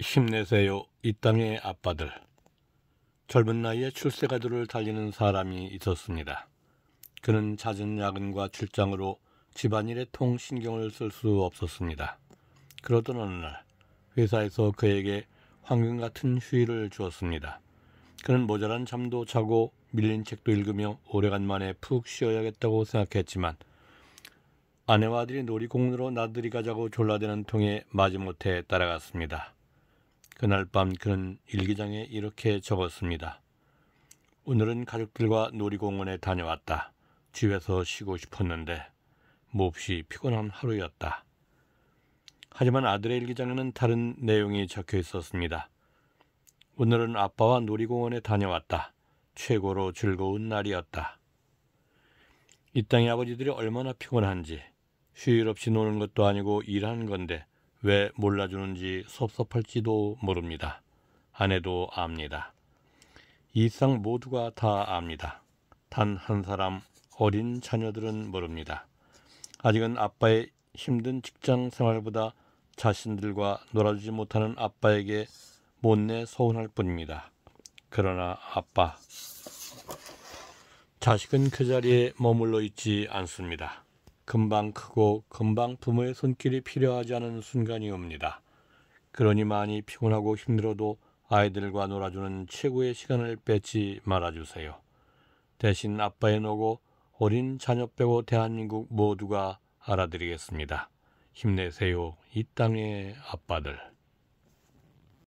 힘내세요, 이 땅의 아빠들. 젊은 나이에 출세가도를 달리는 사람이 있었습니다. 그는 잦은 야근과 출장으로 집안일에 통 신경을 쓸 수 없었습니다. 그러던 어느 날 회사에서 그에게 황금 같은 휴일을 주었습니다. 그는 모자란 잠도 자고 밀린 책도 읽으며 오래간만에 푹 쉬어야겠다고 생각했지만 아내와 아들이 놀이공원으로 나들이 가자고 졸라대는 통에 마지못해 따라갔습니다. 그날 밤 그는 일기장에 이렇게 적었습니다. 오늘은 가족들과 놀이공원에 다녀왔다. 집에서 쉬고 싶었는데 몹시 피곤한 하루였다. 하지만 아들의 일기장에는 다른 내용이 적혀 있었습니다. 오늘은 아빠와 놀이공원에 다녀왔다. 최고로 즐거운 날이었다. 이 땅의 아버지들이 얼마나 피곤한지 휴일 없이 노는 것도 아니고 일하는 건데 왜 몰라주는지 섭섭할지도 모릅니다. 아내도 압니다. 이상 모두가 다 압니다. 단 한 사람 어린 자녀들은 모릅니다. 아직은 아빠의 힘든 직장 생활보다 자신들과 놀아주지 못하는 아빠에게 못내 서운할 뿐입니다. 그러나 아빠 자식은 그 자리에 머물러 있지 않습니다. 금방 크고 금방 부모의 손길이 필요하지 않은 순간이 옵니다. 그러니 많이 피곤하고 힘들어도 아이들과 놀아주는 최고의 시간을 뺏지 말아주세요. 대신 아빠의 노고 어린 자녀 빼고 대한민국 모두가 알아드리겠습니다. 힘내세요, 이 땅의 아빠들.